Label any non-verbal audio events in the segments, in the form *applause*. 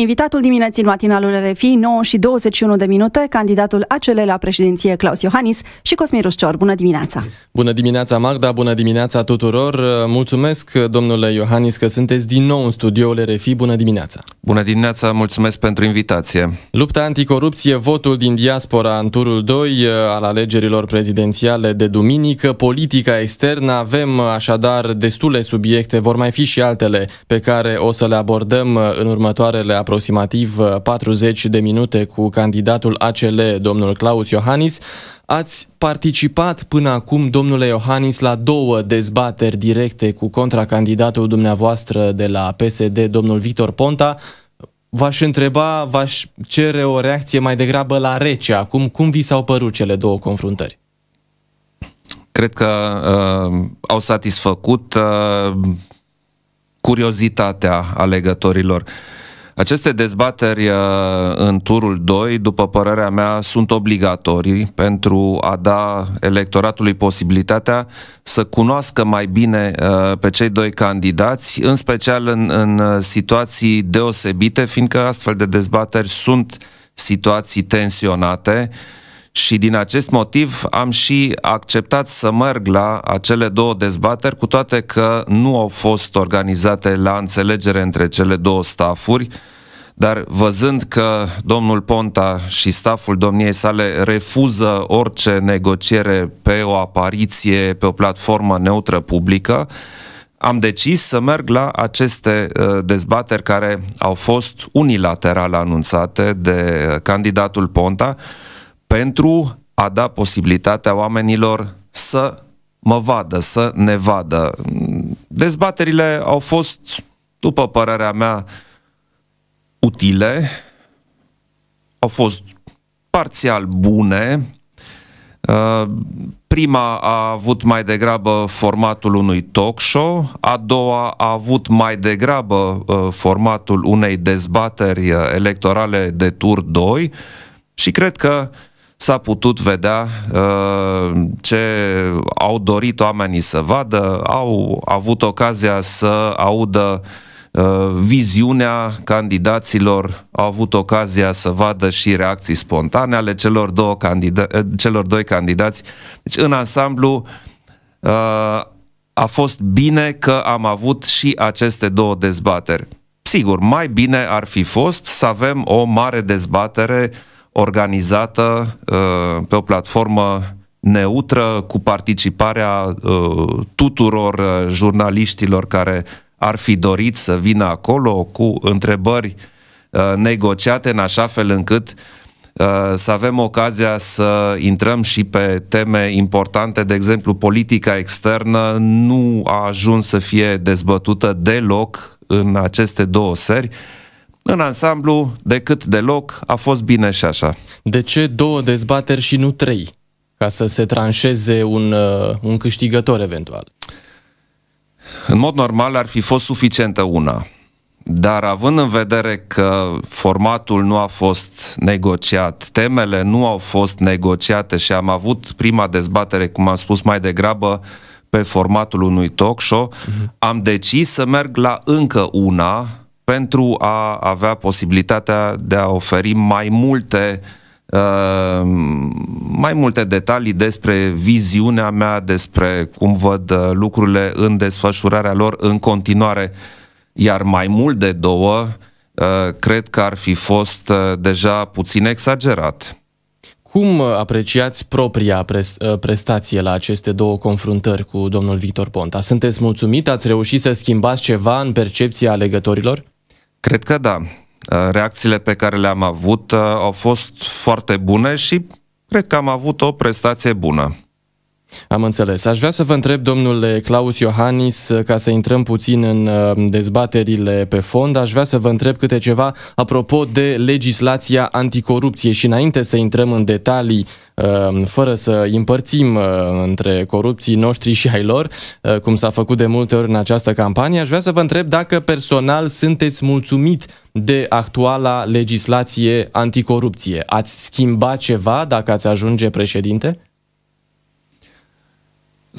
Invitatul dimineții în matinalul RFI, 9 și 21 de minute, candidatul acele la președinție Claus Iohannis și Cosmin Ruscior. Bună dimineața! Bună dimineața, Magda! Bună dimineața tuturor! Uh, mulțumesc, domnule Iohannis, că sunteți din nou în studioul RFI. Bună dimineața! Bună dimineața! Mulțumesc pentru invitație! Lupta anticorupție, votul din diaspora în turul 2 uh, al alegerilor prezidențiale de duminică, politica externă, avem uh, așadar destule subiecte, vor mai fi și altele pe care o să le abordăm în următoarele aproximativ 40 uh, de minute cu candidatul ACL, domnul Claus Iohannis. Ați participat până acum, domnule Iohannis, la două dezbateri directe cu contracandidatul dumneavoastră de la PSD, domnul Victor Ponta. V-aș întreba, v-aș cere o reacție mai degrabă la rece acum. Cum vi s-au părut cele două confruntări? Cred că uh, au satisfăcut uh, curiozitatea alegătorilor. Uh, aceste dezbateri uh, în turul 2, după părerea mea, sunt obligatorii pentru a da electoratului posibilitatea să cunoască mai bine uh, pe cei doi candidați, în special în, în uh, situații deosebite, fiindcă astfel de dezbateri sunt situații tensionate și din acest motiv am și acceptat să merg la acele două dezbateri, cu toate că nu au fost organizate la înțelegere între cele două stafuri, dar văzând că domnul Ponta și staful domniei sale refuză orice negociere pe o apariție pe o platformă neutră publică, am decis să merg la aceste uh, dezbateri care au fost unilateral anunțate de uh, candidatul Ponta pentru a da posibilitatea oamenilor să mă vadă, să ne vadă. Dezbaterile au fost, după părerea mea, utile, au fost parțial bune. Uh, prima a avut mai degrabă formatul unui talk show, a doua a avut mai degrabă uh, formatul unei dezbateri uh, electorale de tur 2 și cred că uh, s-a putut vedea uh, ce au dorit oamenii să vadă, au avut ocazia să audă uh, viziunea candidaților, au avut ocazia să vadă și reacții spontane ale celor, două candida- uh, celor doi candidați. Deci, în ansamblu, uh, a fost bine că am avut și aceste două dezbateri. Sigur, mai bine ar fi fost să avem o mare dezbatere uh, organizată uh, pe o platformă neutră, cu participarea uh, tuturor uh, jurnaliștilor care ar fi dorit să vină acolo, cu întrebări negociate în așa fel încât să avem ocazia să intrăm și pe teme importante, de exemplu, politica externă nu a ajuns să fie dezbătută deloc în aceste două seri în ansamblu, decât deloc, a fost bine și așa. De ce două dezbateri și nu trei? Ca să se tranșeze un, uh, un câștigător eventual. În mod normal ar fi fost suficientă una. Dar având în vedere că formatul nu a fost negociat, temele nu au fost negociate și am avut prima dezbatere, cum am spus mai degrabă, pe formatul unui talk show, uh-huh. am decis să merg la încă una pentru a avea posibilitatea de a oferi mai multe Uh, mai multe detalii despre viziunea mea, despre cum văd uh, lucrurile în desfășurarea lor în continuare. Iar mai mult de două, uh, cred că ar fi fost uh, deja puțin exagerat. Cum apreciați propria uh, prestație la aceste două confruntări cu domnul Victor Ponta? Sunteți mulțumit? Ați reușit să schimbați ceva în percepția alegătorilor? Cred că da. Uh, reacțiile pe care le-am avut uh, au fost foarte bune și cred că am avut o prestație bună. Am înțeles. Aș vrea să vă întreb, domnule Claus Iohannis, ca să intrăm puțin în um, dezbaterile pe fond, aș vrea să vă întreb câte ceva apropo de legislația anticorupție și înainte să intrăm în detalii um, fără să împărțim uh, între corupții noștri și ai lor, uh, cum s-a făcut de multe ori în această campanie, aș vrea să vă întreb dacă personal sunteți mulțumit de actuala legislație anticorupție. Ați schimbat ceva dacă ați ajunge președinte?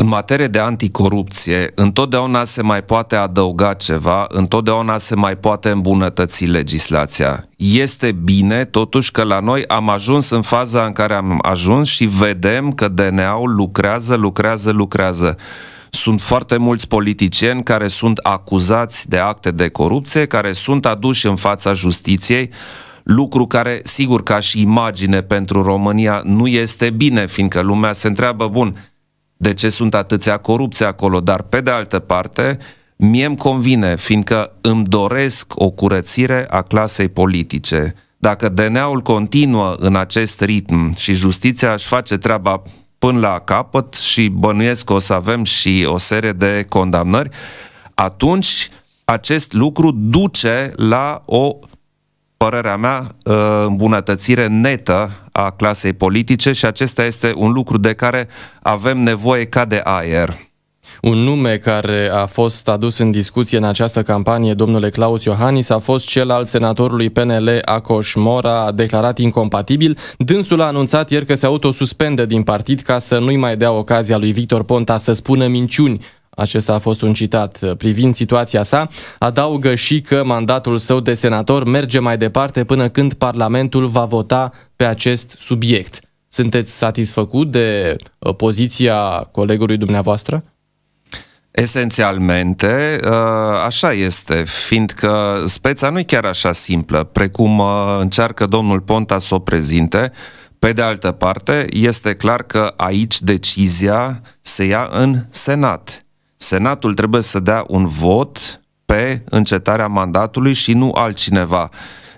în materie de anticorupție, întotdeauna se mai poate adăuga ceva, întotdeauna se mai poate îmbunătăți legislația. Este bine, totuși, că la noi am ajuns în faza în care am ajuns și vedem că DNA-ul lucrează, lucrează, lucrează. Sunt foarte mulți politicieni care sunt acuzați de acte de corupție, care sunt aduși în fața justiției, lucru care, sigur, ca și imagine pentru România, nu este bine, fiindcă lumea se întreabă, bun, de ce sunt atâția corupții acolo, dar pe de altă parte, mie îmi convine, fiindcă îmi doresc o curățire a clasei politice. Dacă DNA-ul continuă în acest ritm și justiția își face treaba până la capăt și bănuiesc că o să avem și o serie de condamnări, atunci acest lucru duce la o părerea mea, uh, îmbunătățire netă a clasei politice și acesta este un lucru de care avem nevoie ca de aer. Un nume care a fost adus în discuție în această campanie, domnule Claus Iohannis, a fost cel al senatorului PNL Acoș Mora, declarat incompatibil. Dânsul a anunțat ieri că se autosuspende din partid ca să nu-i mai dea ocazia lui Victor Ponta să spună minciuni acesta a fost un citat privind situația sa. Adaugă și că mandatul său de senator merge mai departe până când Parlamentul va vota pe acest subiect. Sunteți satisfăcut de uh, poziția colegului dumneavoastră? Esențialmente, uh, așa este, fiindcă speța nu e chiar așa simplă, precum uh, încearcă domnul Ponta să o prezinte. Pe de altă parte, este clar că aici decizia se ia în Senat Senatul trebuie să dea un vot pe încetarea mandatului și nu altcineva.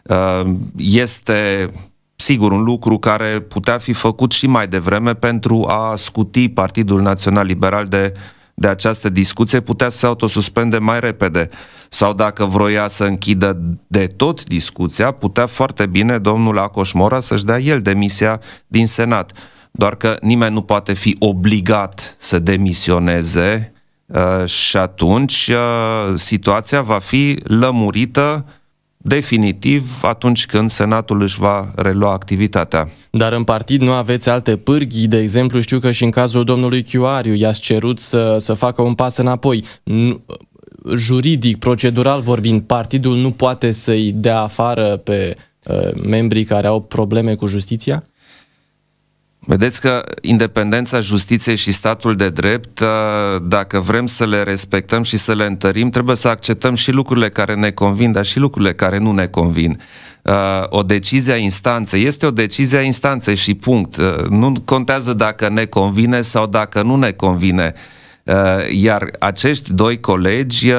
Uh, este sigur un lucru care putea fi făcut și mai devreme pentru a scuti Partidul Național Liberal de de această discuție putea să se autosuspende mai repede. Sau dacă vroia să închidă de tot discuția, putea foarte bine domnul Acoș Mora să-și dea el demisia din Senat. Doar că nimeni nu poate fi obligat să demisioneze Uh, și atunci uh, situația va fi lămurită definitiv atunci când Senatul își va relua activitatea. Dar în partid nu aveți alte pârghii, de exemplu știu că și în cazul domnului Chiuariu i-ați cerut să, să facă un pas înapoi. Nu, juridic, procedural vorbind, partidul nu poate să-i dea afară pe uh, membrii care au probleme cu justiția? Vedeți că independența justiției și statul de drept, ă, dacă vrem să le respectăm și să le întărim, trebuie să acceptăm și lucrurile care ne convin, dar și lucrurile care nu ne convin. Ă, o decizie a instanței este o decizie a instanței și punct. Ă, nu contează dacă ne convine sau dacă nu ne convine. Iar acești doi colegi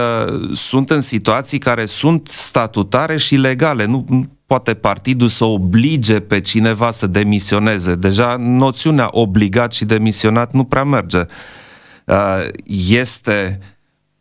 sunt în situații care sunt statutare și legale. Nu, poate partidul să oblige pe cineva să demisioneze. Deja noțiunea obligat și demisionat nu prea merge. Uh, este,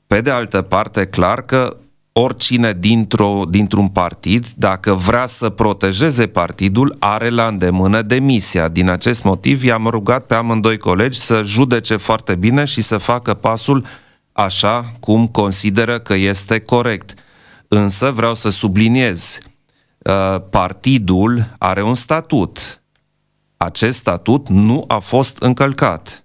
pe de altă parte, clar că oricine dintr-o, dintr-un partid, dacă vrea să protejeze partidul, are la îndemână demisia. Din acest motiv i-am rugat pe amândoi colegi să judece foarte bine și să facă pasul așa cum consideră că este corect. Însă vreau să subliniez, Uh, partidul are un statut. Acest statut nu a fost încălcat.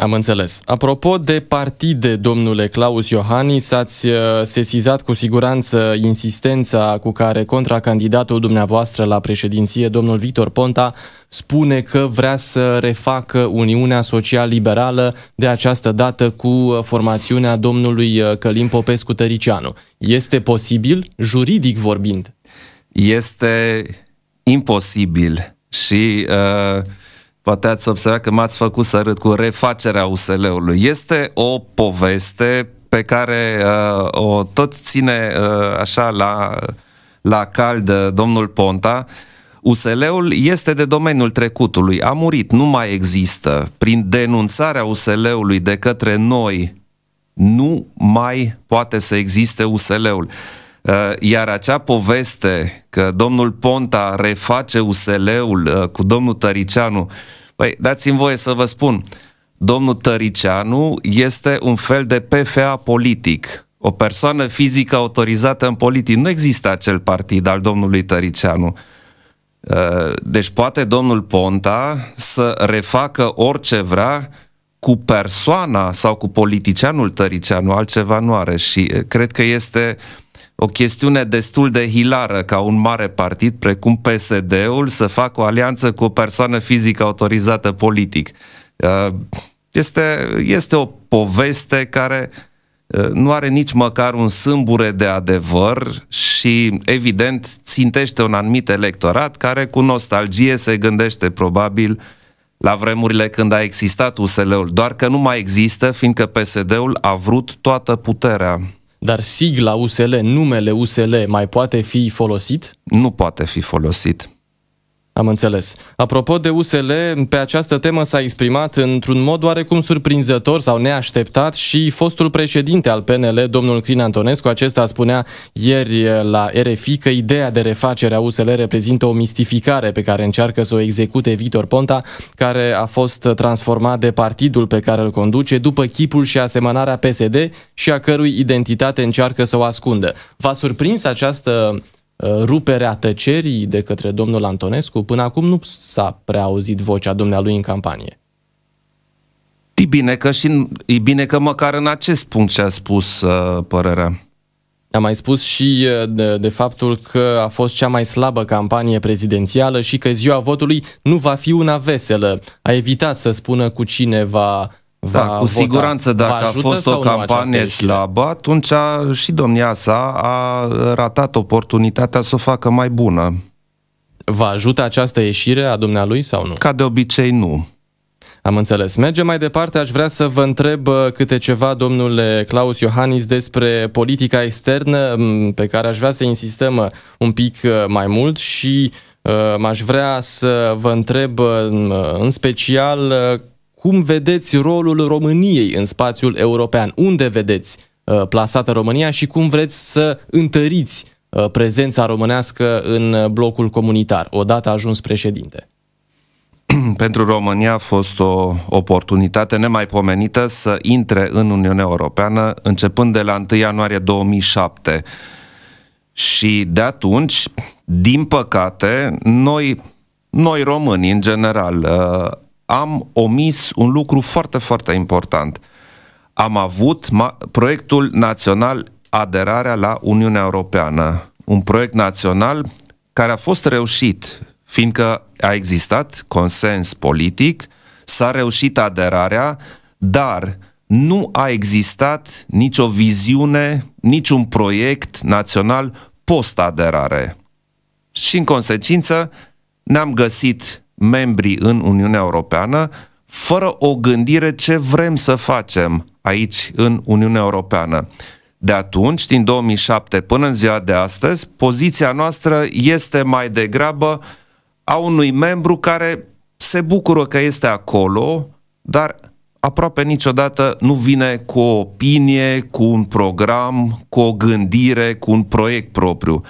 Am înțeles. Apropo de partide, domnule Claus Iohannis, ați uh, sesizat cu siguranță insistența cu care contracandidatul dumneavoastră la președinție, domnul Vitor Ponta, spune că vrea să refacă Uniunea Social-Liberală de această dată cu uh, formațiunea domnului uh, Călim Popescu-Tăricianu. Este posibil, juridic vorbind? Este imposibil și... Uh poate ați observat că m-ați făcut să râd cu refacerea USL-ului. Este o poveste pe care uh, o tot ține uh, așa la, la cald domnul Ponta. USL-ul este de domeniul trecutului, a murit, nu mai există. Prin denunțarea USL-ului de către noi, nu mai poate să existe USL-ul. Uh, iar acea poveste că domnul Ponta reface USL-ul uh, cu domnul Tăricianu, Păi, dați-mi voie să vă spun, domnul Tăricianu este un fel de PFA politic, o persoană fizică autorizată în politic. Nu există acel partid al domnului Tăricianu. Uh, deci poate domnul Ponta să refacă orice vrea cu persoana sau cu politicianul Tăricianu, altceva nu are și uh, cred că este uh, o chestiune destul de hilară ca un mare partid precum PSD-ul să facă o alianță cu o persoană fizică autorizată politic. Uh, este, este o poveste care uh, nu are nici măcar un sâmbure de adevăr și, evident, țintește un anumit electorat care, cu nostalgie, se gândește probabil la vremurile când a existat USL-ul, doar că nu mai există, fiindcă PSD-ul a vrut toată puterea. Dar sigla USL, numele USL mai poate fi folosit? Nu poate fi folosit. Am înțeles. Apropo de USL, pe această temă s-a exprimat într-un mod oarecum surprinzător sau neașteptat și fostul președinte al PNL, domnul Crin Antonescu. Acesta spunea ieri la RFI că ideea de refacere a USL reprezintă o mistificare pe care încearcă să o execute Vitor Ponta, care a fost transformat de partidul pe care îl conduce după chipul și asemănarea PSD și a cărui identitate încearcă să o ascundă. V-a surprins această uh, Uh, ruperea tăcerii de către domnul Antonescu, până acum nu s-a prea auzit vocea dumnealui în campanie. E bine că, și, e bine că măcar în acest punct și-a spus uh, părerea. Am mai spus și uh, de, de faptul că a fost cea mai slabă campanie prezidențială și că ziua votului nu va fi una veselă. A evitat să spună cu cine va da, cu vota. siguranță dacă a fost o campanie slabă, atunci a, și domnia sa a ratat oportunitatea să o facă mai bună. Va ajută această ieșire a dumnealui sau nu? Ca de obicei nu. Am înțeles. Mergem mai departe. Aș vrea să vă întreb uh, câte ceva, domnule Claus Iohannis, despre politica externă, pe care aș vrea să insistăm uh, un pic uh, mai mult și m-aș vrea să vă întreb în special cum vedeți rolul României în spațiul european? Unde vedeți uh, plasată România și cum vreți să întăriți uh, prezența românească în uh, blocul comunitar, odată ajuns președinte? *clears throat* pentru România a fost o oportunitate nemaipomenită să intre în Uniunea Europeană începând de la 1 ianuarie 2007. Și de atunci, din păcate, noi, noi români în general am omis un lucru foarte, foarte important. Am avut proiectul național Aderarea la Uniunea Europeană, un proiect național care a fost reușit, fiindcă a existat consens politic, s-a reușit aderarea, dar nu a existat nicio viziune, niciun proiect național post-aderare. Și în consecință ne-am găsit membri în Uniunea Europeană fără o gândire ce vrem să facem aici în Uniunea Europeană. De atunci, din 2007 până în ziua de astăzi, poziția noastră este mai degrabă a unui membru care se bucură că este acolo, dar aproape niciodată nu vine cu o opinie, cu un program, cu o gândire, cu un proiect propriu.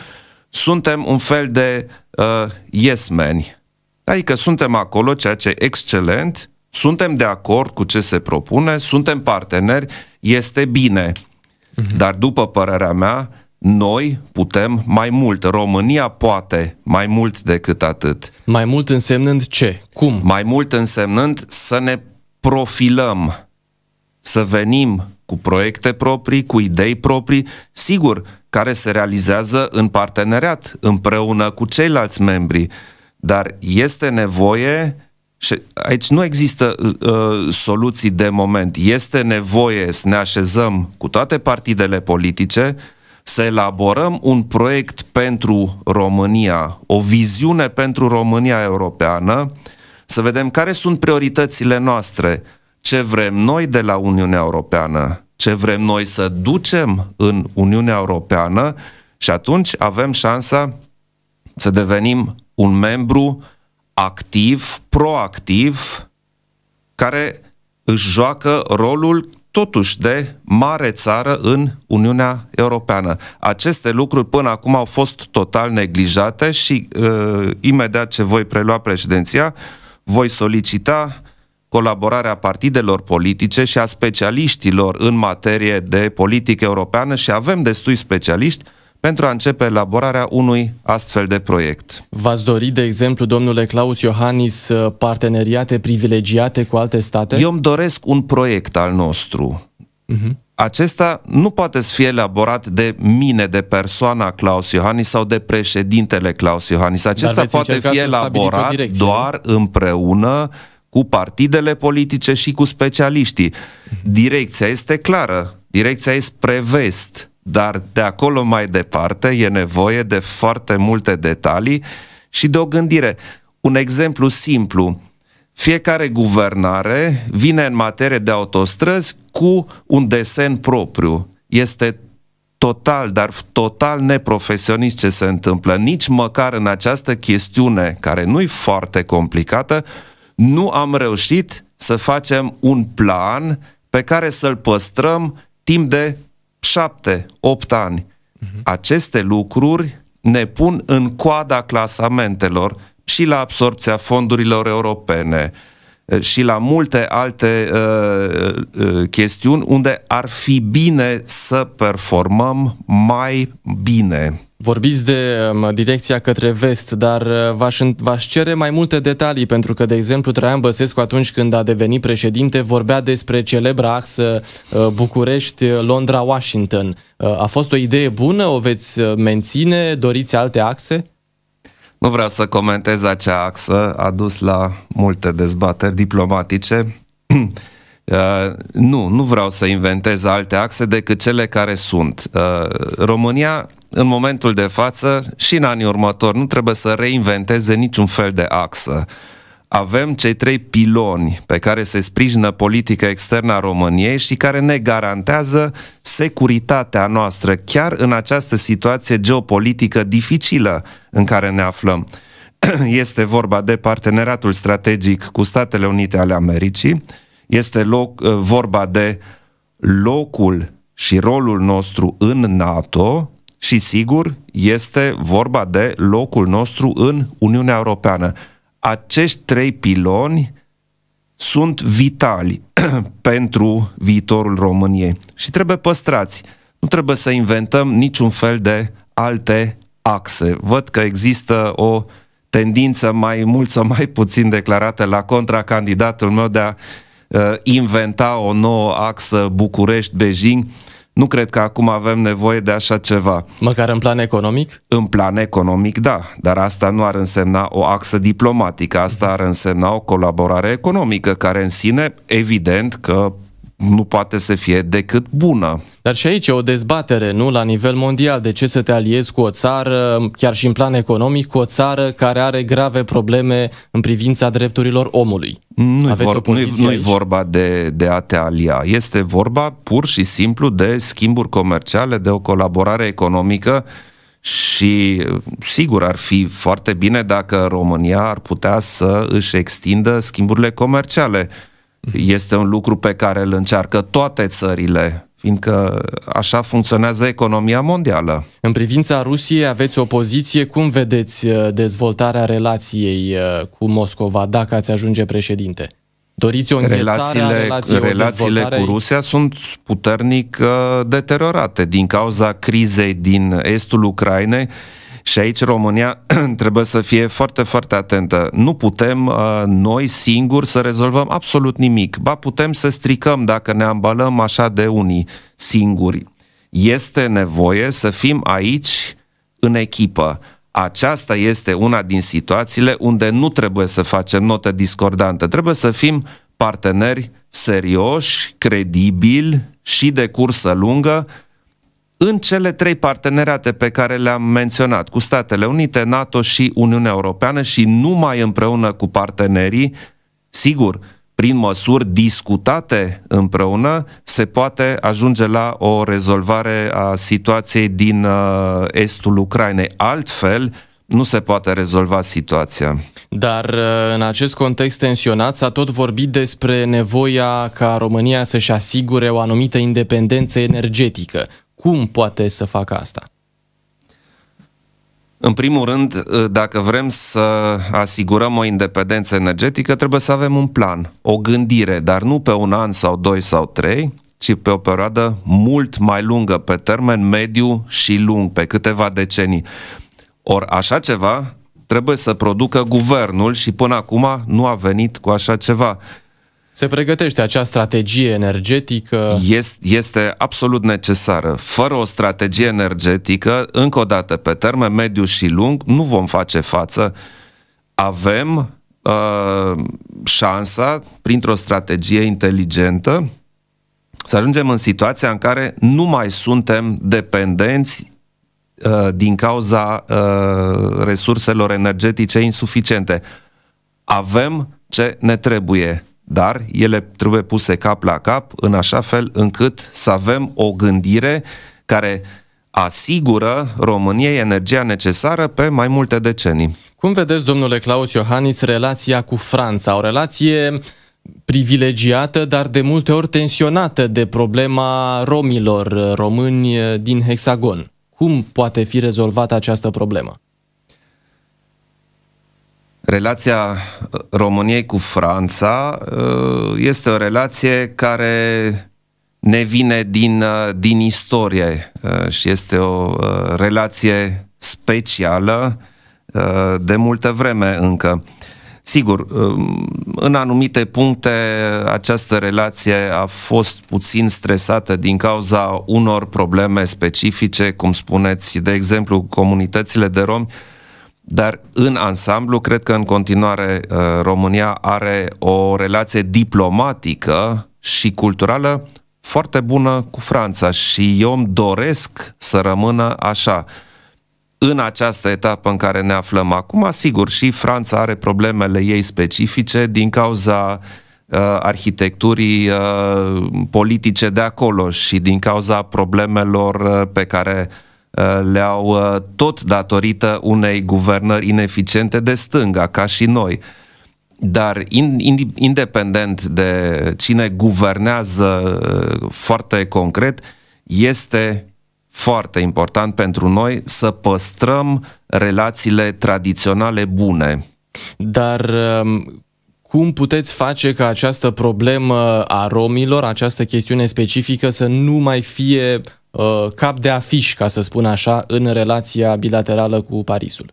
Suntem un fel de uh, yes-meni Adică suntem acolo, ceea ce excelent, suntem de acord cu ce se propune, suntem parteneri, este bine. Uh-huh. Dar după părerea mea, noi putem mai mult. România poate mai mult decât atât. Mai mult însemnând ce? Cum? Mai mult însemnând să ne profilăm, să venim cu proiecte proprii, cu idei proprii, sigur, care se realizează în parteneriat, împreună cu ceilalți membri dar este nevoie și aici nu există uh, soluții de moment. Este nevoie să ne așezăm cu toate partidele politice, să elaborăm un proiect pentru România, o viziune pentru România europeană, să vedem care sunt prioritățile noastre, ce vrem noi de la Uniunea Europeană, ce vrem noi să ducem în Uniunea Europeană și atunci avem șansa să devenim un membru activ, proactiv, care își joacă rolul totuși de mare țară în Uniunea Europeană. Aceste lucruri până acum au fost total neglijate și uh, imediat ce voi prelua președinția, voi solicita colaborarea partidelor politice și a specialiștilor în materie de politică europeană și avem destui specialiști pentru a începe elaborarea unui astfel de proiect. V-ați dori, de exemplu, domnule Claus Iohannis, uh, parteneriate privilegiate cu alte state? Eu îmi doresc un proiect al nostru. Uh-huh. Acesta nu poate să fie elaborat de mine, de persoana Claus Iohannis sau de președintele Claus Iohannis. Acesta poate fi elaborat direcție, doar nu? împreună cu partidele politice și cu specialiștii. Mhm. Direcția este clară. Direcția este spre vest dar de acolo mai departe e nevoie de foarte multe detalii și de o gândire. Un exemplu simplu, fiecare guvernare vine în materie de autostrăzi cu un desen propriu. Este total, dar total neprofesionist ce se întâmplă. Nici măcar în această chestiune, care nu e foarte complicată, nu am reușit să facem un plan pe care să-l păstrăm timp de 7, 8 ani. Mhm. Aceste lucruri ne pun în coada clasamentelor și la absorpția fondurilor europene și la multe alte uh, uh, chestiuni unde ar fi bine să performăm mai bine. Vorbiți de um, direcția către vest, dar uh, v-aș, v-aș cere mai multe detalii, pentru că, de exemplu, Traian Băsescu, atunci când a devenit președinte, vorbea despre celebra axă uh, București-Londra-Washington. Uh, a fost o idee bună? O veți menține? Doriți alte axe? Nu vreau să comentez acea axă, a dus la multe dezbateri diplomatice. *clears throat* Uh, nu, nu vreau să inventez alte axe decât cele care sunt. Uh, România în momentul de față și în anii următori nu trebuie să reinventeze niciun fel de axă. Avem cei trei piloni pe care se sprijină politica externă a României și care ne garantează securitatea noastră chiar în această situație geopolitică dificilă în care ne aflăm. *clears throat* Este vorba de parteneratul strategic cu Statele Unite ale Americii, este loc, eh, vorba de locul și rolul nostru în NATO, și sigur este vorba de locul nostru în Uniunea Europeană. Acești trei piloni sunt vitali *clears throat* pentru viitorul României și trebuie păstrați. Nu trebuie să inventăm niciun fel de alte axe. Văd că există o tendință mai mult sau mai puțin declarată la contra candidatul meu de a uh, inventa o nouă axă București-Beijing. Nu cred că acum avem nevoie de așa ceva. Măcar în plan economic? În plan economic, da, dar asta nu ar însemna o axă diplomatică, asta ar însemna o colaborare economică, care în sine, evident că nu poate să fie decât bună. Dar și aici e o dezbatere, nu? La nivel mondial, de ce să te aliezi cu o țară, chiar și în plan economic, cu o țară care are grave probleme în privința drepturilor omului? Nu-i, vor, nu-i, nu-i vorba de, de a te alia. Este vorba pur și simplu de schimburi comerciale, de o colaborare economică și sigur ar fi foarte bine dacă România ar putea să își extindă schimburile comerciale este un lucru pe care îl încearcă toate țările fiindcă așa funcționează economia mondială. În privința Rusiei aveți o poziție, cum vedeți uh, dezvoltarea relației uh, cu Moscova dacă ați ajunge președinte? Doriți o relațiile, relațiile o cu Rusia sunt puternic uh, deteriorate din cauza crizei din estul Ucrainei și aici România *clears throat* trebuie să fie foarte, foarte atentă. Nu putem uh, noi singuri să rezolvăm absolut nimic. Ba putem să stricăm dacă ne ambalăm așa de unii singuri. Este nevoie să fim aici în echipă. Aceasta este una din situațiile unde nu trebuie să facem notă discordantă. Trebuie să fim parteneri serioși, credibili și de cursă lungă în cele trei parteneriate pe care le-am menționat, cu Statele Unite, NATO și Uniunea Europeană și numai împreună cu partenerii, sigur, prin măsuri discutate împreună, se poate ajunge la o rezolvare a situației din uh, estul Ucrainei. Altfel, nu se poate rezolva situația. Dar uh, în acest context tensionat s-a tot vorbit despre nevoia ca România să-și asigure o anumită independență energetică cum poate să facă asta? În primul rând, dacă vrem să asigurăm o independență energetică, trebuie să avem un plan, o gândire, dar nu pe un an sau doi sau trei, ci pe o perioadă mult mai lungă, pe termen mediu și lung, pe câteva decenii. Or, așa ceva trebuie să producă guvernul și până acum nu a venit cu așa ceva se pregătește acea strategie energetică? Este, este absolut necesară. Fără o strategie energetică, încă o dată, pe termen mediu și lung, nu vom face față. Avem uh, șansa, printr-o strategie inteligentă, să ajungem în situația în care nu mai suntem dependenți uh, din cauza uh, resurselor energetice insuficiente. Avem ce ne trebuie dar ele trebuie puse cap la cap în așa fel încât să avem o gândire care asigură României energia necesară pe mai multe decenii. Cum vedeți, domnule Claus Iohannis, relația cu Franța? O relație privilegiată, dar de multe ori tensionată de problema romilor eh, români eh, din hexagon. Cum poate fi rezolvată această problemă? relația uh, României cu Franța uh, este o relație care ne vine din, uh, din istorie și este o relație specială de multă vreme încă. Sigur, în anumite puncte această relație a fost puțin stresată din cauza unor probleme specifice, cum spuneți, de exemplu, comunitățile de romi dar în ansamblu cred că în continuare uh, România are o relație diplomatică și culturală foarte bună cu Franța și eu îmi doresc să rămână așa. În această etapă în care ne aflăm acum, sigur, și Franța are problemele ei specifice din cauza uh, arhitecturii uh, politice de acolo și din cauza problemelor uh, pe care uh, Eh, le-au eh, tot datorită unei guvernări ineficiente de stânga, ca și noi. Dar independent de cine guvernează eh, foarte concret, este foarte important pentru noi să păstrăm relațiile tradiționale bune. Dar ehm, cum puteți face ca această problemă a romilor, această chestiune specifică să nu mai fie Uh, cap de afiș, ca să spun așa, în relația bilaterală cu Parisul.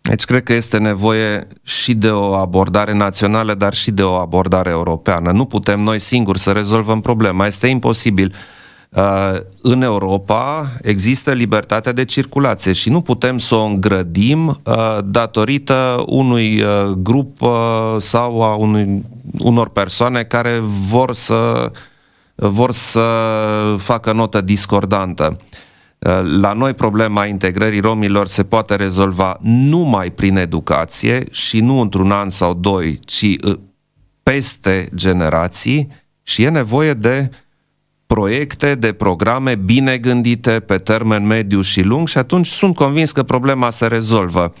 Deci cred că este nevoie și de o abordare națională, dar și de o abordare europeană. Nu putem noi singuri să rezolvăm problema, este imposibil. Uh, în Europa există libertatea de circulație și nu putem să o îngrădim uh, datorită unui grup sau a unui, unor persoane care vor să uh, vor să facă notă discordantă. Uh, la noi problema integrării romilor se poate rezolva numai prin educație și nu într-un an sau doi, ci uh, peste generații și e nevoie de proiecte, de programe bine gândite pe termen mediu și lung și atunci sunt convins că problema se rezolvă.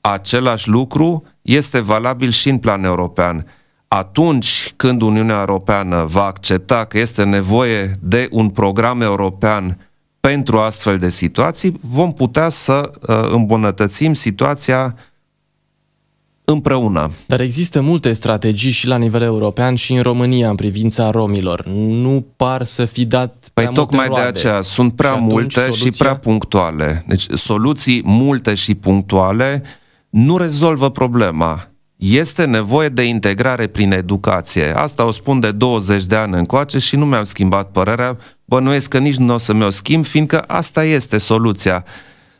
Același lucru este valabil și în plan european atunci când Uniunea Europeană va accepta că este nevoie de un program european pentru astfel de situații, vom putea să uh, îmbunătățim situația împreună. Dar există multe strategii și la nivel european și în România în privința romilor. Nu par să fi dat Păi tocmai roade. de aceea sunt prea și multe soluția... și prea punctuale. Deci soluții multe și punctuale nu rezolvă problema este nevoie de integrare prin educație. Asta o spun de 20 de ani încoace și nu mi-am schimbat părerea, bănuiesc că nici nu o să mi-o schimb, fiindcă asta este soluția.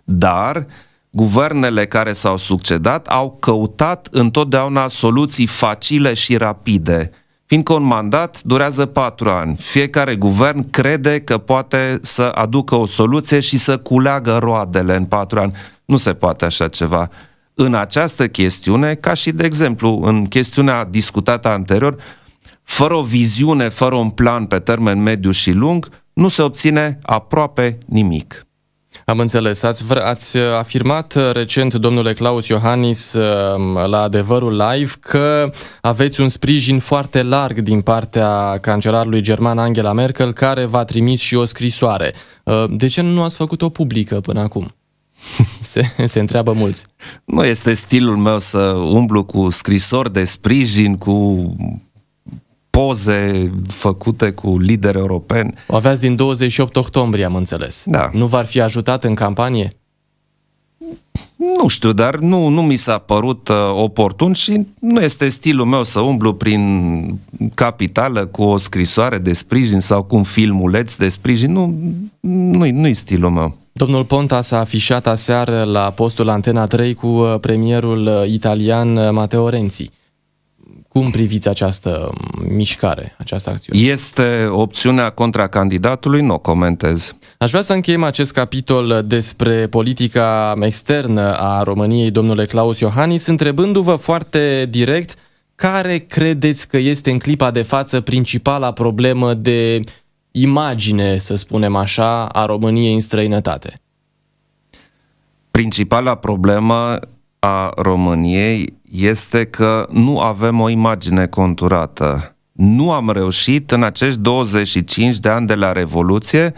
Dar guvernele care s-au succedat au căutat întotdeauna soluții facile și rapide. Fiindcă un mandat durează patru ani, fiecare guvern crede că poate să aducă o soluție și să culeagă roadele în patru ani. Nu se poate așa ceva în această chestiune, ca și, de exemplu, în chestiunea discutată anterior, fără o viziune, fără un plan pe termen mediu și lung, nu se obține aproape nimic. Am înțeles. Ați, vr- ați afirmat recent, domnule Claus Iohannis, um, la adevărul live, că aveți un sprijin foarte larg din partea cancelarului german Angela Merkel, care va trimis și o scrisoare. Uh, de ce nu ați făcut-o publică până acum? *laughs* Se, se întreabă mulți. Nu este stilul meu să umblu cu scrisori de sprijin, cu poze făcute cu lideri europeni. O aveați din 28 octombrie, am înțeles. Da. Nu v-ar fi ajutat în campanie? Nu știu, dar nu, nu mi s-a părut uh, oportun și nu este stilul meu să umblu prin capitală cu o scrisoare de sprijin sau cu un filmuleț de sprijin. Nu, nu-i, nu-i stilul meu. Domnul Ponta s-a afișat aseară la postul Antena 3 cu uh, premierul uh, italian uh, Matteo Renzi. Cum priviți această um, mișcare, această acțiune? Este opțiunea contra candidatului, nu o comentez. Aș vrea să încheiem acest capitol despre politica externă a României, domnule Claus Iohannis, întrebându-vă foarte direct care credeți că este în clipa de față principala problemă de imagine, să spunem așa, a României în străinătate? Principala problemă a României este că nu avem o imagine conturată. Nu am reușit în acești 25 de ani de la Revoluție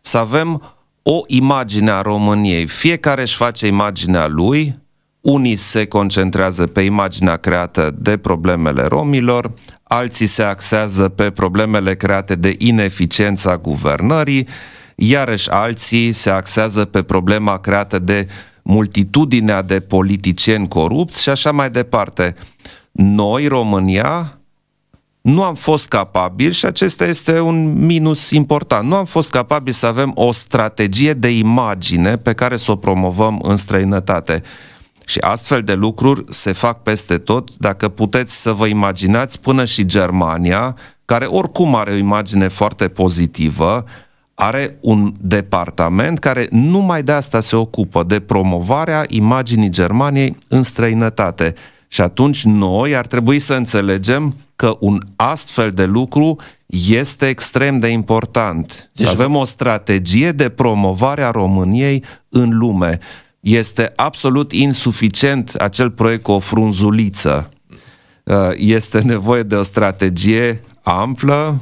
să avem o imagine a României. Fiecare își face imaginea lui, unii se concentrează pe imaginea creată de problemele romilor, alții se axează pe problemele create de ineficiența guvernării, iarăși alții se axează pe problema creată de multitudinea de politicieni corupți și așa mai departe. Noi, România, nu am fost capabili, și acesta este un minus important, nu am fost capabili să avem o strategie de imagine pe care să o promovăm în străinătate. Și astfel de lucruri se fac peste tot, dacă puteți să vă imaginați până și Germania, care oricum are o imagine foarte pozitivă, are un departament care numai de asta se ocupă, de promovarea imaginii Germaniei în străinătate. Și atunci noi ar trebui să înțelegem că un astfel de lucru este extrem de important. Deci, exact. avem o strategie de promovare a României în lume este absolut insuficient acel proiect cu o frunzuliță. Uh, este nevoie de o strategie amplă,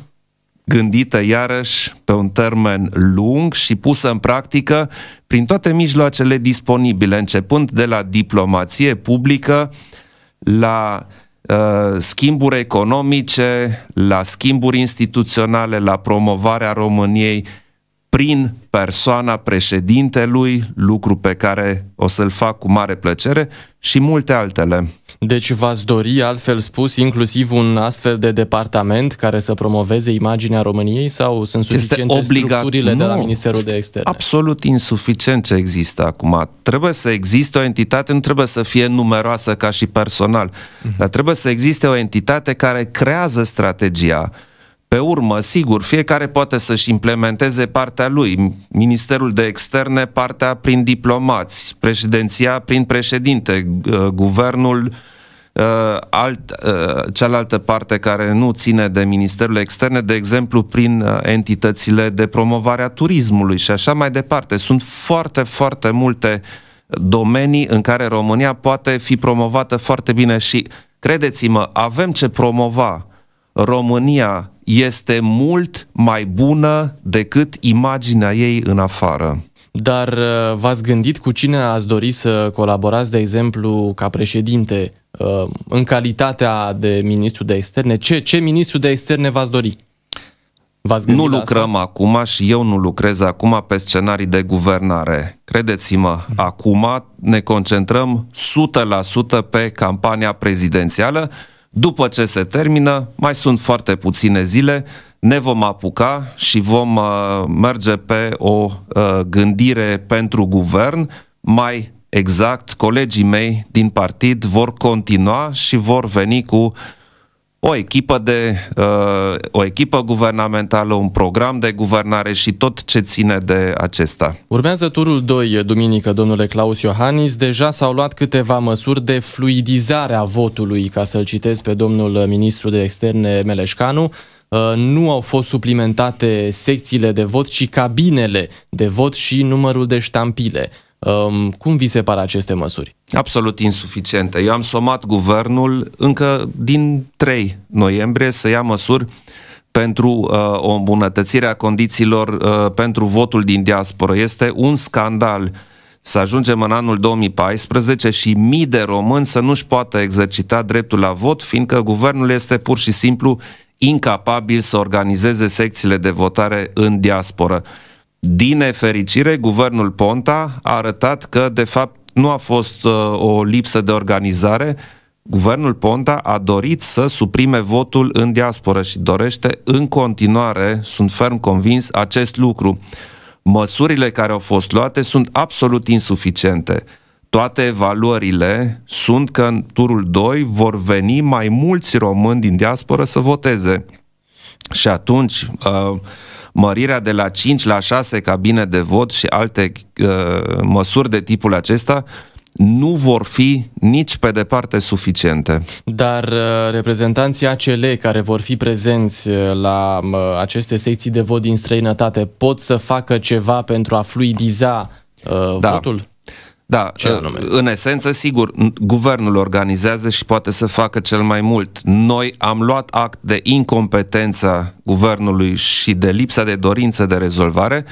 gândită iarăși pe un termen lung și pusă în practică prin toate mijloacele disponibile, începând de la diplomație publică, la uh, schimburi economice, la schimburi instituționale, la promovarea României prin persoana președintelui, lucru pe care o să-l fac cu mare plăcere și multe altele. Deci v-ați dori, altfel spus, inclusiv un astfel de departament care să promoveze imaginea României sau sunt suficiente este obligat... structurile nu, de la Ministerul de Externe? absolut insuficient ce există acum. Trebuie să existe o entitate, nu trebuie să fie numeroasă ca și personal, mm-hmm. dar trebuie să existe o entitate care creează strategia, pe urmă, sigur, fiecare poate să-și implementeze partea lui, Ministerul de Externe partea prin diplomați, președinția prin președinte, uh, guvernul uh, alt, uh, cealaltă parte care nu ține de Ministerul Externe, de exemplu prin entitățile de promovare a turismului și așa mai departe. Sunt foarte, foarte multe domenii în care România poate fi promovată foarte bine și, credeți-mă, avem ce promova România este mult mai bună decât imaginea ei în afară. Dar uh, v-ați gândit cu cine ați dori să colaborați, de exemplu, ca președinte, uh, în calitatea de ministru de externe? Ce, ce ministru de externe v-ați dori? V-ați nu lucrăm asta? acum și eu nu lucrez acum pe scenarii de guvernare. Credeți-mă, mm. acum ne concentrăm 100% pe campania prezidențială după ce se termină, mai sunt foarte puține zile, ne vom apuca și vom uh, merge pe o uh, gândire pentru guvern mai exact, colegii mei din partid vor continua și vor veni cu o echipă, de, uh, o echipă guvernamentală, un program de guvernare și tot ce ține de acesta. Urmează turul 2, duminică, domnule Claus Iohannis. Deja s-au luat câteva măsuri de fluidizare a votului, ca să-l citesc pe domnul ministru de externe Meleșcanu uh, nu au fost suplimentate secțiile de vot, ci cabinele de vot și numărul de ștampile. Um, cum vi se par aceste măsuri? Absolut insuficiente. Eu am somat guvernul încă din 3 noiembrie să ia măsuri pentru uh, o îmbunătățire a condițiilor uh, pentru votul din diasporă. Este un scandal să ajungem în anul 2014 și mii de români să nu-și poată exercita dreptul la vot, fiindcă guvernul este pur și simplu incapabil să organizeze secțiile de votare în diasporă. Uh, din nefericire, guvernul Ponta a arătat că, de fapt, nu a fost uh, o lipsă de organizare. Guvernul Ponta a dorit să suprime votul în diasporă și dorește în continuare, sunt ferm convins, acest lucru. Măsurile care au fost luate sunt absolut insuficiente toate evaluările sunt că în turul 2 vor veni mai mulți români din diasporă să voteze. Și atunci, uh, mărirea de la 5 la 6 cabine de vot și alte uh, măsuri de tipul acesta nu vor fi nici pe departe suficiente. Dar uh, reprezentanții ACL care vor fi prezenți la aceste secții de vot din străinătate pot să facă ceva pentru a fluidiza uh, da. votul? Da, Ce uh, anume? în esență, sigur, guvernul organizează și poate să facă cel mai mult. Noi am luat act de incompetența guvernului și de lipsa de dorință de rezolvare.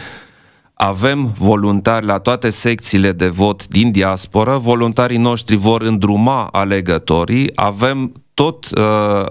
Avem voluntari la toate secțiile de vot din diasporă, voluntarii noștri vor îndruma alegătorii, avem tot uh,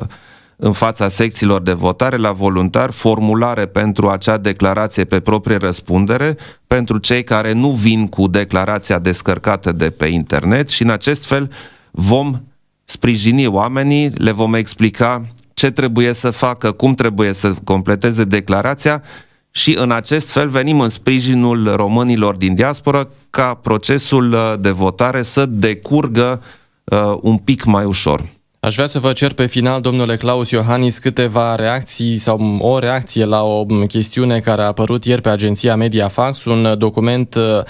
în fața secțiilor de votare la voluntar formulare pentru acea declarație pe proprie răspundere pentru cei care nu vin cu declarația descărcată de pe internet și în acest fel vom sprijini oamenii, le vom explica ce trebuie să facă, cum trebuie să completeze declarația și în acest fel venim în sprijinul românilor din diasporă ca procesul uh, de votare să decurgă uh, un pic mai ușor. Aș vrea să vă cer pe final, domnule Claus Iohannis, câteva reacții sau o reacție la o chestiune care a apărut ieri pe agenția Mediafax, un document uh,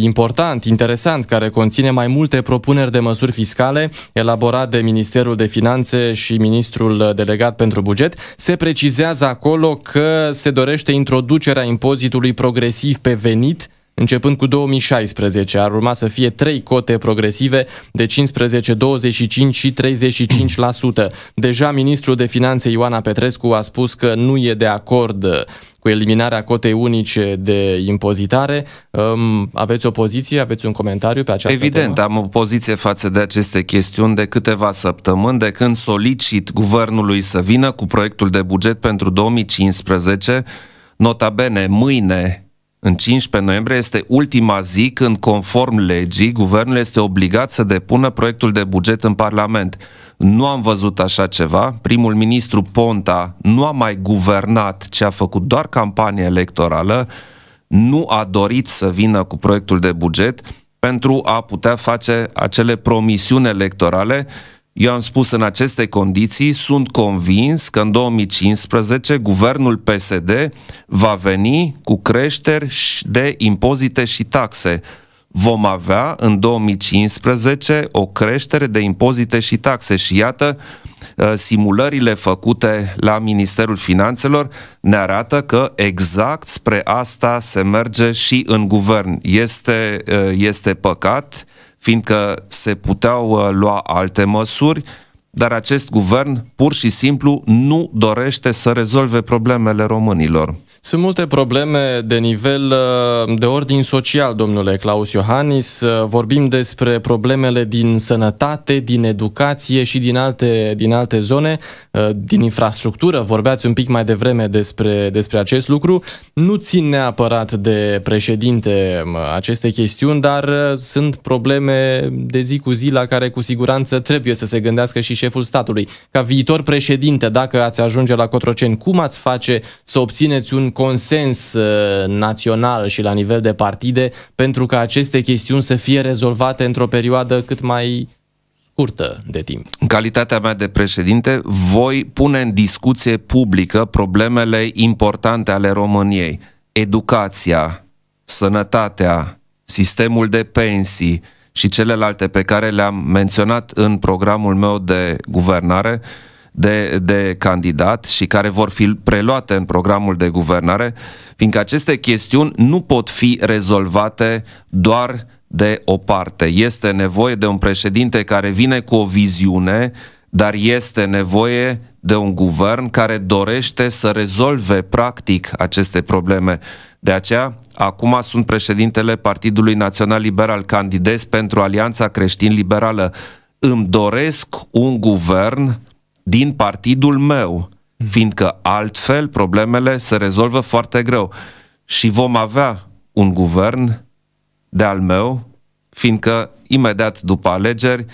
important, interesant, care conține mai multe propuneri de măsuri fiscale elaborat de Ministerul de Finanțe și Ministrul Delegat pentru Buget. Se precizează acolo că se dorește introducerea impozitului progresiv pe venit Începând cu 2016, ar urma să fie trei cote progresive de 15, 25 și 35%. Deja ministrul de finanțe Ioana Petrescu a spus că nu e de acord cu eliminarea cotei unice de impozitare. Um, aveți o poziție, aveți un comentariu pe această Evident, temă? am o poziție față de aceste chestiuni de câteva săptămâni, de când solicit guvernului să vină cu proiectul de buget pentru 2015, nota bene, mâine în 15 noiembrie este ultima zi când, conform legii, guvernul este obligat să depună proiectul de buget în Parlament. Nu am văzut așa ceva. Primul ministru Ponta nu a mai guvernat, ci a făcut doar campanie electorală, nu a dorit să vină cu proiectul de buget pentru a putea face acele promisiuni electorale eu am spus în aceste condiții, sunt convins că în 2015 guvernul PSD va veni cu creșteri de impozite și taxe. Vom avea în 2015 o creștere de impozite și taxe și iată ă, simulările făcute la Ministerul Finanțelor ne arată că exact spre asta se merge și în guvern. Este, ă, este păcat, fiindcă se puteau ă, lua alte măsuri, dar acest guvern pur și simplu nu dorește să rezolve problemele românilor. Sunt multe probleme de nivel uh, de ordin social, domnule Claus Iohannis. Uh, vorbim despre problemele din sănătate, din educație și din alte, din alte zone, uh, din infrastructură. Vorbeați un pic mai devreme despre, despre acest lucru. Nu țin neapărat de președinte um, aceste chestiuni, dar sunt probleme de zi cu zi la care cu siguranță trebuie să se gândească și șef șeful statului. Ca viitor președinte, dacă ați ajunge la Cotroceni, cum ați face să obțineți un consens uh, național și la nivel de partide pentru ca aceste chestiuni să fie rezolvate într-o perioadă cât mai scurtă de timp. În calitatea mea de președinte, voi pune în discuție publică problemele importante ale României. Educația, sănătatea, sistemul de pensii, și celelalte pe care le-am menționat în programul meu de guvernare, de, de candidat și care vor fi preluate în programul de guvernare, fiindcă aceste chestiuni nu pot fi rezolvate doar de o parte. Este nevoie de un președinte care vine cu o viziune, dar este nevoie de un guvern care dorește să rezolve practic aceste probleme. De aceea, acum sunt președintele Partidului Național Liberal, candidez pentru Alianța Creștin-Liberală. Îmi doresc un guvern din partidul meu, fiindcă altfel problemele se rezolvă foarte greu. Și vom avea un guvern de al meu, fiindcă imediat după alegeri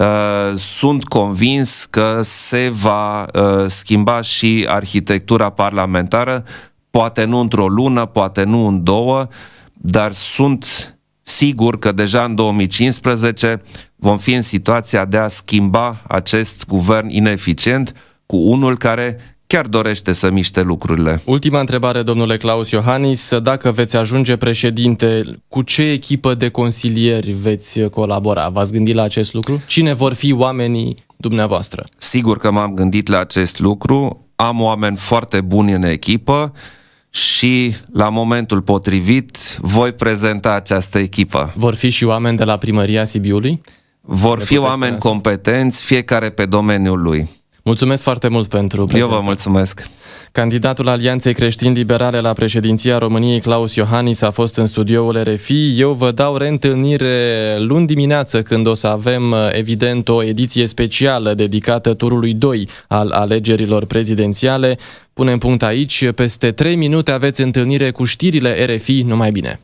Uh, sunt convins că se va uh, schimba și arhitectura parlamentară, poate nu într-o lună, poate nu în două, dar sunt sigur că deja în 2015 vom fi în situația de a schimba acest guvern ineficient cu unul care chiar dorește să miște lucrurile. Ultima întrebare, domnule Claus Iohannis, dacă veți ajunge președinte, cu ce echipă de consilieri veți colabora? V-ați gândit la acest lucru? Cine vor fi oamenii dumneavoastră? Sigur că m-am gândit la acest lucru, am oameni foarte buni în echipă, și la momentul potrivit voi prezenta această echipă. Vor fi și oameni de la primăria Sibiului? Vor fi oameni competenți, fiecare pe domeniul lui. Mulțumesc foarte mult pentru prezență. Eu vă mulțumesc. Candidatul Alianței Creștini Liberale la președinția României, Claus Iohannis, a fost în studioul RFI. Eu vă dau reîntâlnire luni dimineață, când o să avem, evident, o ediție specială dedicată turului 2 al alegerilor prezidențiale. Punem punct aici. Peste 3 minute aveți întâlnire cu știrile RFI. Numai bine!